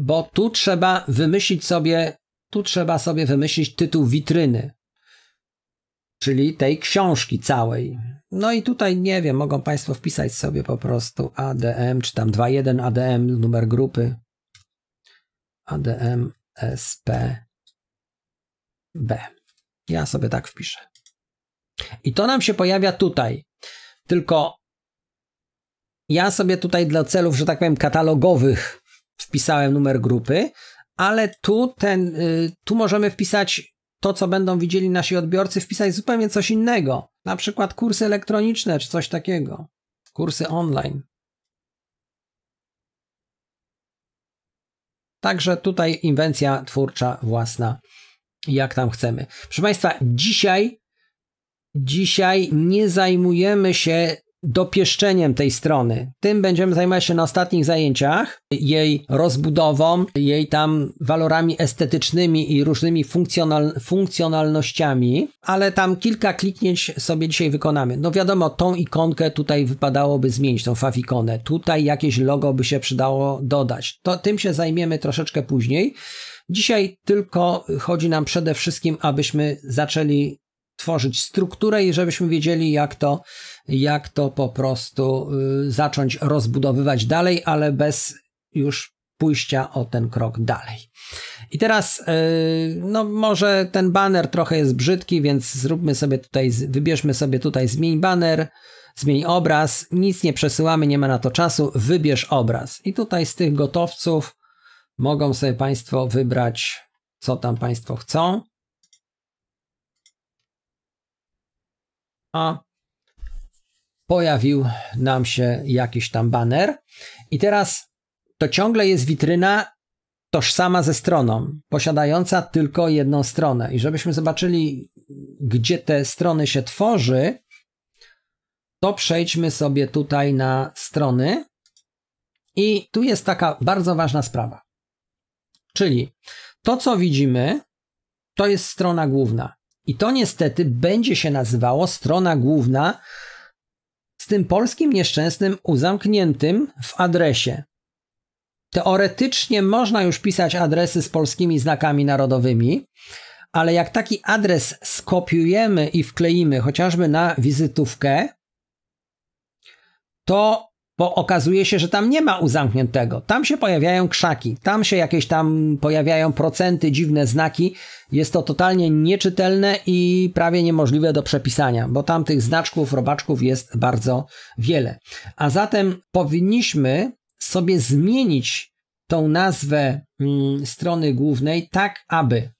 bo tu trzeba wymyślić sobie tu trzeba sobie wymyślić tytuł witryny, czyli tej książki całej. No i tutaj nie wiem, mogą Państwo wpisać sobie po prostu ADM, czy tam 21 ADM, numer grupy ADM SP B. Ja sobie tak wpiszę. I to nam się pojawia tutaj. Tylko ja sobie tutaj dla celów, że tak powiem, katalogowych wpisałem numer grupy, ale tu, ten, y, tu możemy wpisać to, co będą widzieli nasi odbiorcy, wpisać zupełnie coś innego. Na przykład kursy elektroniczne czy coś takiego. Kursy online. Także tutaj inwencja twórcza własna jak tam chcemy. Proszę Państwa, dzisiaj, dzisiaj nie zajmujemy się dopieszczeniem tej strony. Tym będziemy zajmować się na ostatnich zajęciach, jej rozbudową, jej tam walorami estetycznymi i różnymi funkcjonal funkcjonalnościami, ale tam kilka kliknięć sobie dzisiaj wykonamy. No wiadomo, tą ikonkę tutaj wypadałoby zmienić, tą fawikonę. Tutaj jakieś logo by się przydało dodać. To tym się zajmiemy troszeczkę później. Dzisiaj tylko chodzi nam przede wszystkim, abyśmy zaczęli tworzyć strukturę i żebyśmy wiedzieli, jak to, jak to po prostu y, zacząć rozbudowywać dalej, ale bez już pójścia o ten krok dalej. I teraz, y, no może ten banner trochę jest brzydki, więc zróbmy sobie tutaj, wybierzmy sobie tutaj zmień banner, zmień obraz, nic nie przesyłamy, nie ma na to czasu, wybierz obraz. I tutaj z tych gotowców Mogą sobie Państwo wybrać, co tam Państwo chcą. A pojawił nam się jakiś tam banner. I teraz to ciągle jest witryna tożsama ze stroną, posiadająca tylko jedną stronę. I żebyśmy zobaczyli, gdzie te strony się tworzy, to przejdźmy sobie tutaj na strony. I tu jest taka bardzo ważna sprawa. Czyli to, co widzimy, to jest strona główna. I to niestety będzie się nazywało strona główna z tym polskim nieszczęsnym uzamkniętym w adresie. Teoretycznie można już pisać adresy z polskimi znakami narodowymi, ale jak taki adres skopiujemy i wkleimy chociażby na wizytówkę, to bo okazuje się, że tam nie ma uzamkniętego. Tam się pojawiają krzaki, tam się jakieś tam pojawiają procenty, dziwne znaki. Jest to totalnie nieczytelne i prawie niemożliwe do przepisania, bo tam tych znaczków, robaczków jest bardzo wiele. A zatem powinniśmy sobie zmienić tą nazwę mm, strony głównej tak, aby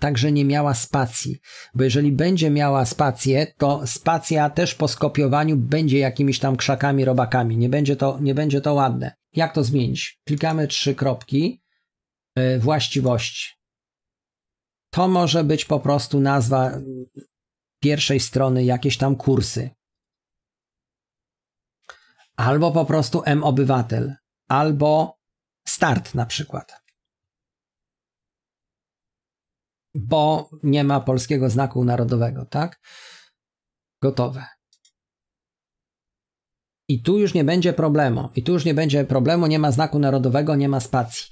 także nie miała spacji, bo jeżeli będzie miała spację, to spacja też po skopiowaniu będzie jakimiś tam krzakami, robakami. Nie będzie to, nie będzie to ładne. Jak to zmienić? Klikamy trzy kropki, yy, e, właściwości. To może być po prostu nazwa mm, pierwszej strony, jakieś tam kursy. Albo po prostu M-Obywatel, albo start na przykład. bo nie ma polskiego znaku narodowego, tak? Gotowe. I tu już nie będzie problemu. I tu już nie będzie problemu, nie ma znaku narodowego, nie ma spacji.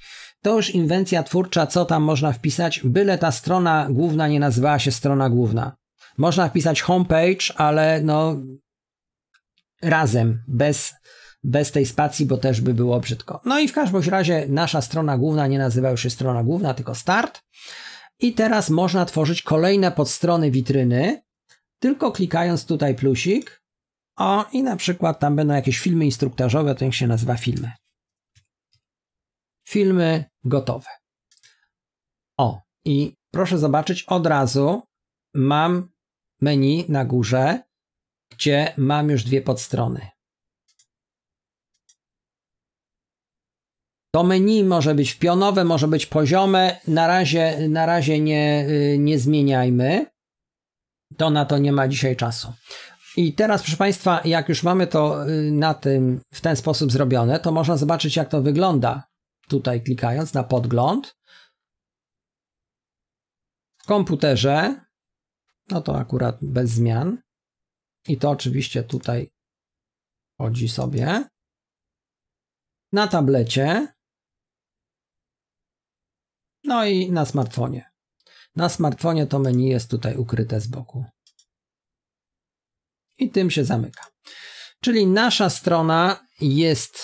To już inwencja twórcza, co tam można wpisać, byle ta strona główna nie nazywała się strona główna. Można wpisać homepage, ale no razem, bez, bez tej spacji, bo też by było brzydko. No i w każdym razie nasza strona główna nie nazywa już się strona główna, tylko start. I teraz można tworzyć kolejne podstrony witryny, tylko klikając tutaj plusik. O, i na przykład tam będą jakieś filmy instruktażowe, to jak się nazywa filmy. Filmy gotowe. O, i proszę zobaczyć, od razu mam menu na górze, gdzie mam już dwie podstrony. To menu może być pionowe, może być poziome. Na razie, na razie nie, y, nie zmieniajmy. To na to nie ma dzisiaj czasu. I teraz, proszę Państwa, jak już mamy to y, na tym w ten sposób zrobione, to można zobaczyć, jak to wygląda. Tutaj klikając na podgląd. W komputerze, no to akurat bez zmian. I to oczywiście tutaj chodzi sobie. Na tablecie no i na smartfonie. Na smartfonie to menu jest tutaj ukryte z boku. I tym się zamyka. Czyli nasza strona jest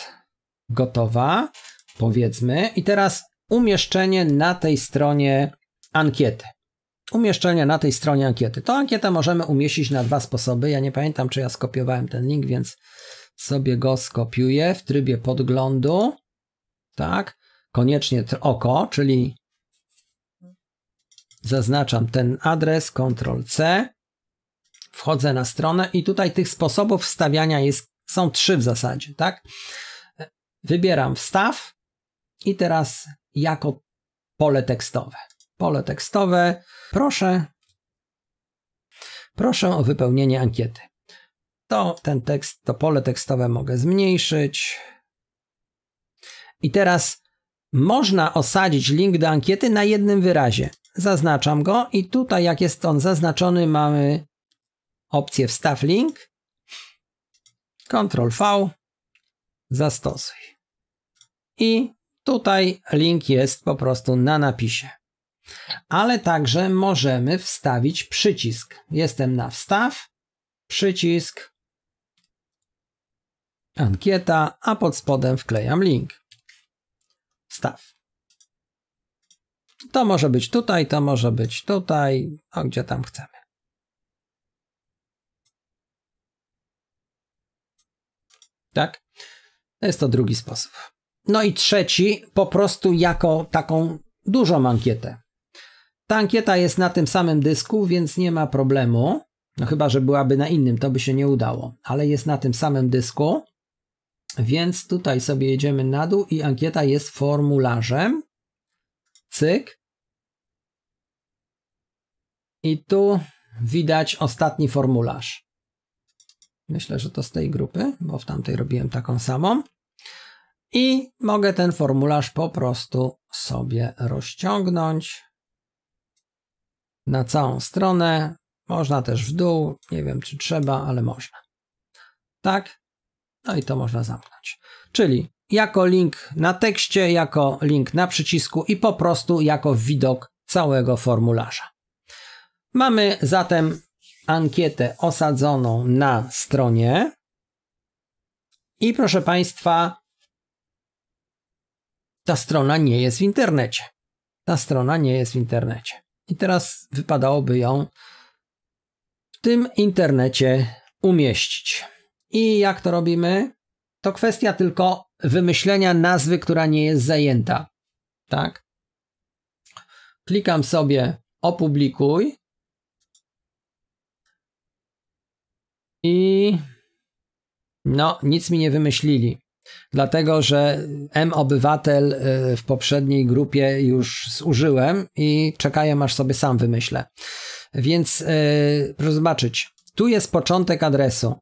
gotowa, powiedzmy, i teraz umieszczenie na tej stronie ankiety. Umieszczenie na tej stronie ankiety. To ankietę możemy umieścić na dwa sposoby. Ja nie pamiętam, czy ja skopiowałem ten link, więc sobie go skopiuję w trybie podglądu. Tak, koniecznie oko, czyli Zaznaczam ten adres, Ctrl-C, wchodzę na stronę i tutaj tych sposobów wstawiania jest, są trzy w zasadzie, tak? Wybieram wstaw i teraz jako pole tekstowe. Pole tekstowe, proszę, proszę o wypełnienie ankiety. To ten tekst, to pole tekstowe mogę zmniejszyć. I teraz można osadzić link do ankiety na jednym wyrazie. Zaznaczam go i tutaj jak jest on zaznaczony mamy opcję wstaw link. Ctrl V. Zastosuj. I tutaj link jest po prostu na napisie. Ale także możemy wstawić przycisk. Jestem na wstaw, przycisk, ankieta, a pod spodem wklejam link. Wstaw. To może być tutaj, to może być tutaj, a gdzie tam chcemy. Tak? To jest to drugi sposób. No i trzeci, po prostu jako taką dużą ankietę. Ta ankieta jest na tym samym dysku, więc nie ma problemu. No chyba, że byłaby na innym, to by się nie udało, ale jest na tym samym dysku. Więc tutaj sobie jedziemy na dół i ankieta jest formularzem. Cyk. I tu widać ostatni formularz. Myślę, że to z tej grupy, bo w tamtej robiłem taką samą. I mogę ten formularz po prostu sobie rozciągnąć na całą stronę. Można też w dół. Nie wiem, czy trzeba, ale można. Tak? No i to można zamknąć. Czyli jako link na tekście, jako link na przycisku i po prostu jako widok całego formularza. Mamy zatem ankietę osadzoną na stronie. I proszę Państwa, ta strona nie jest w internecie. Ta strona nie jest w internecie. I teraz wypadałoby ją w tym internecie umieścić. I jak to robimy? To kwestia tylko wymyślenia nazwy, która nie jest zajęta. Tak? Klikam sobie opublikuj I no, nic mi nie wymyślili. Dlatego, że M obywatel y, w poprzedniej grupie już zużyłem i czekają aż sobie sam wymyślę. Więc yy, proszę zobaczyć. Tu jest początek adresu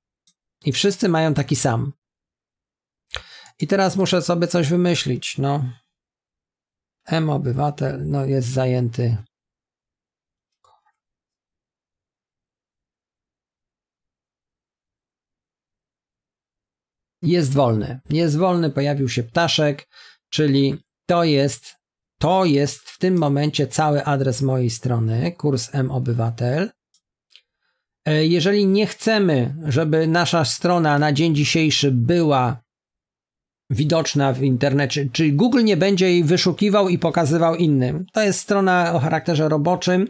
i wszyscy mają taki sam. I teraz muszę sobie coś wymyślić. No. M obywatel, no jest zajęty jest wolny. Jest wolny, pojawił się ptaszek, czyli to jest, to jest w tym momencie cały adres mojej strony, kurs M Obywatel. E, jeżeli nie chcemy, żeby nasza strona na dzień dzisiejszy była widoczna w internecie, czyli Google nie będzie jej wyszukiwał i pokazywał innym. To jest strona o charakterze roboczym,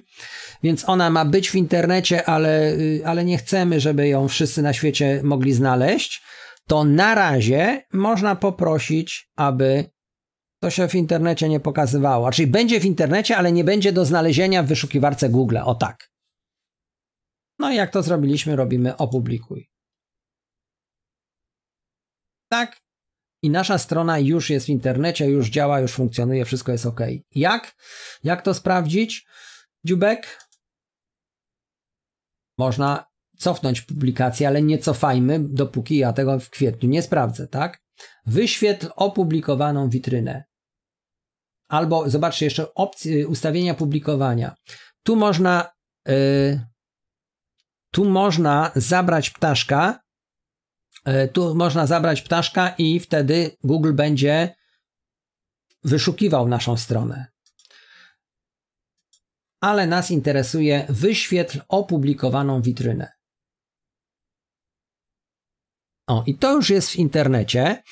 więc ona ma być w internecie, ale, y, ale nie chcemy, żeby ją wszyscy na świecie mogli znaleźć to na razie można poprosić, aby to się w internecie nie pokazywało. Czyli znaczy, będzie w internecie, ale nie będzie do znalezienia w wyszukiwarce Google. O tak. No i jak to zrobiliśmy, robimy opublikuj. Tak. I nasza strona już jest w internecie, już działa, już funkcjonuje, wszystko jest ok. Jak? Jak to sprawdzić? Dziubek? Można cofnąć publikację, ale nie cofajmy, dopóki ja tego w kwietniu nie sprawdzę, tak? Wyświetl opublikowaną witrynę. Albo zobaczcie jeszcze opcje, y, ustawienia publikowania. Tu można, yy, tu można zabrać ptaszka, yy, tu można zabrać ptaszka i wtedy Google będzie wyszukiwał naszą stronę. Ale nas interesuje wyświetl opublikowaną witrynę. O, i to już jest w internecie.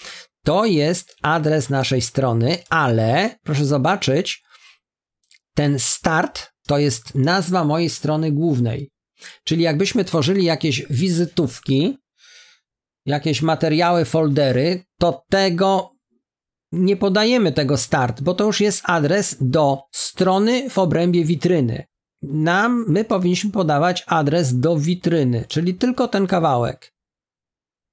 To jest adres naszej strony, ale proszę zobaczyć, ten start to jest nazwa mojej strony głównej. Czyli jakbyśmy tworzyli jakieś wizytówki, jakieś materiały, foldery, to tego nie podajemy tego start, bo to już jest adres do strony w obrębie witryny. Nam, my powinniśmy podawać adres do witryny, czyli tylko ten kawałek.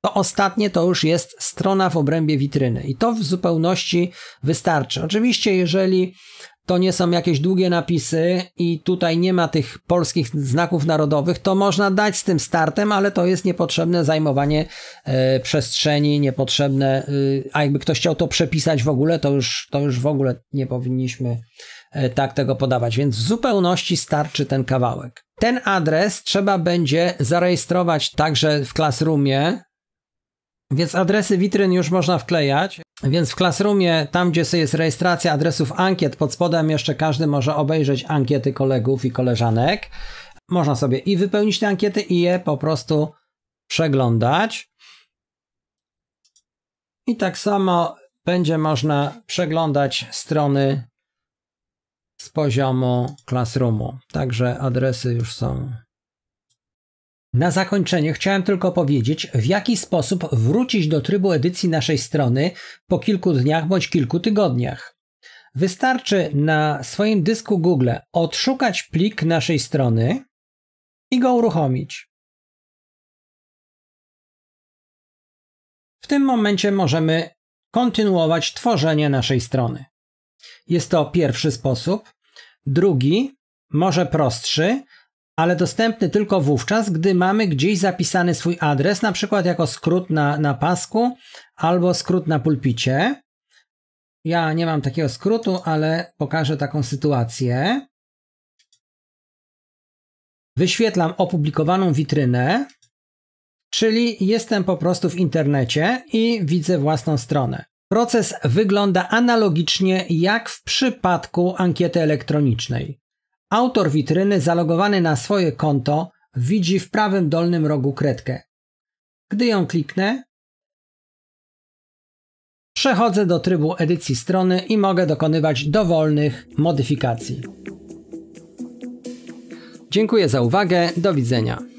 To ostatnie to już jest strona w obrębie witryny i to w zupełności wystarczy. Oczywiście, jeżeli to nie są jakieś długie napisy i tutaj nie ma tych polskich znaków narodowych, to można dać z tym startem, ale to jest niepotrzebne zajmowanie y, przestrzeni, niepotrzebne, y, a jakby ktoś chciał to przepisać w ogóle, to już, to już w ogóle nie powinniśmy y, tak tego podawać, więc w zupełności starczy ten kawałek. Ten adres trzeba będzie zarejestrować także w Classroomie, więc adresy witryn już można wklejać. Więc w Classroomie, tam gdzie jest rejestracja adresów ankiet, pod spodem jeszcze każdy może obejrzeć ankiety kolegów i koleżanek. Można sobie i wypełnić te ankiety i je po prostu przeglądać. I tak samo będzie można przeglądać strony z poziomu Classroomu. Także adresy już są na zakończenie chciałem tylko powiedzieć, w jaki sposób wrócić do trybu edycji naszej strony po kilku dniach bądź kilku tygodniach. Wystarczy na swoim dysku Google odszukać plik naszej strony i go uruchomić. W tym momencie możemy kontynuować tworzenie naszej strony. Jest to pierwszy sposób. Drugi, może prostszy, ale dostępny tylko wówczas, gdy mamy gdzieś zapisany swój adres, na przykład jako skrót na, na pasku albo skrót na pulpicie. Ja nie mam takiego skrótu, ale pokażę taką sytuację. Wyświetlam opublikowaną witrynę, czyli jestem po prostu w internecie i widzę własną stronę. Proces wygląda analogicznie jak w przypadku ankiety elektronicznej. Autor witryny zalogowany na swoje konto widzi w prawym dolnym rogu kredkę. Gdy ją kliknę, przechodzę do trybu edycji strony i mogę dokonywać dowolnych modyfikacji. Dziękuję za uwagę, do widzenia.